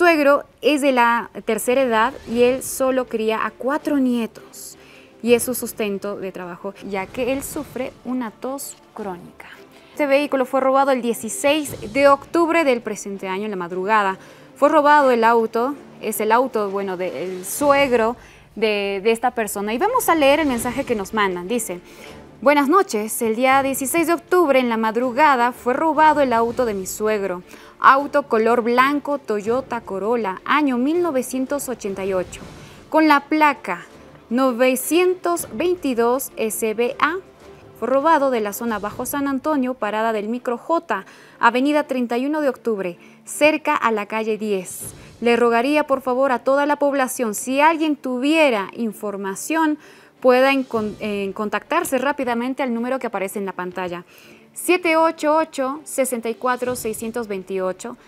suegro es de la tercera edad y él solo cría a cuatro nietos y es su sustento de trabajo, ya que él sufre una tos crónica. Este vehículo fue robado el 16 de octubre del presente año en la madrugada. Fue robado el auto, es el auto, bueno, del suegro de, de esta persona. Y vamos a leer el mensaje que nos mandan. Dice, Buenas noches. El día 16 de octubre, en la madrugada, fue robado el auto de mi suegro. Auto color blanco Toyota Corolla, año 1988, con la placa 922 SBA. Fue robado de la zona Bajo San Antonio, parada del Micro J, avenida 31 de octubre, cerca a la calle 10. Le rogaría por favor a toda la población, si alguien tuviera información, pueda contactarse rápidamente al número que aparece en la pantalla. 788-64-628